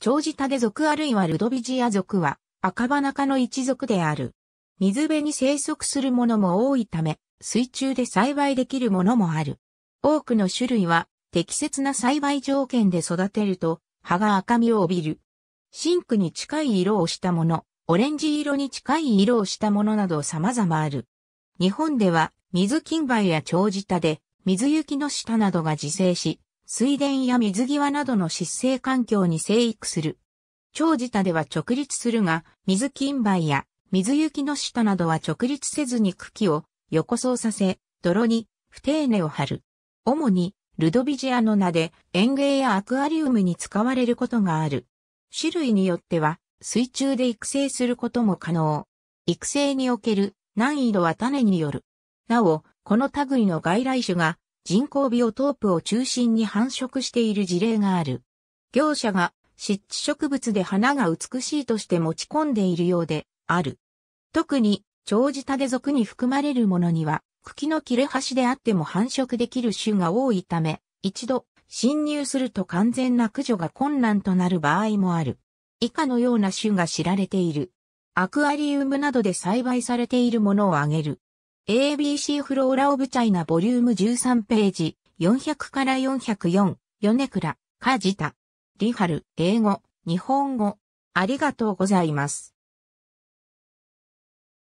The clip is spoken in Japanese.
長寿タデ族あるいはルドビジア族は赤羽中の一族である。水辺に生息するものも多いため、水中で栽培できるものもある。多くの種類は適切な栽培条件で育てると葉が赤みを帯びる。シンクに近い色をしたもの、オレンジ色に近い色をしたものなど様々ある。日本では水金梅や長舌で水雪の下などが自生し、水田や水際などの湿生環境に生育する。長自他では直立するが、水金梅や水雪の下などは直立せずに茎を横層させ、泥に不定根を張る。主にルドビジアの名で園芸やアクアリウムに使われることがある。種類によっては水中で育成することも可能。育成における難易度は種による。なお、この類の外来種が人工ビオトープを中心に繁殖している事例がある。業者が湿地植物で花が美しいとして持ち込んでいるようである。特に、長寿タデ属に含まれるものには、茎の切れ端であっても繁殖できる種が多いため、一度侵入すると完全な駆除が困難となる場合もある。以下のような種が知られている。アクアリウムなどで栽培されているものを挙げる。ABC フローラオブチャイナボリューム13ページ、400から404、ヨネクラ、カジタ。リハル、英語、日本語。ありがとうございます。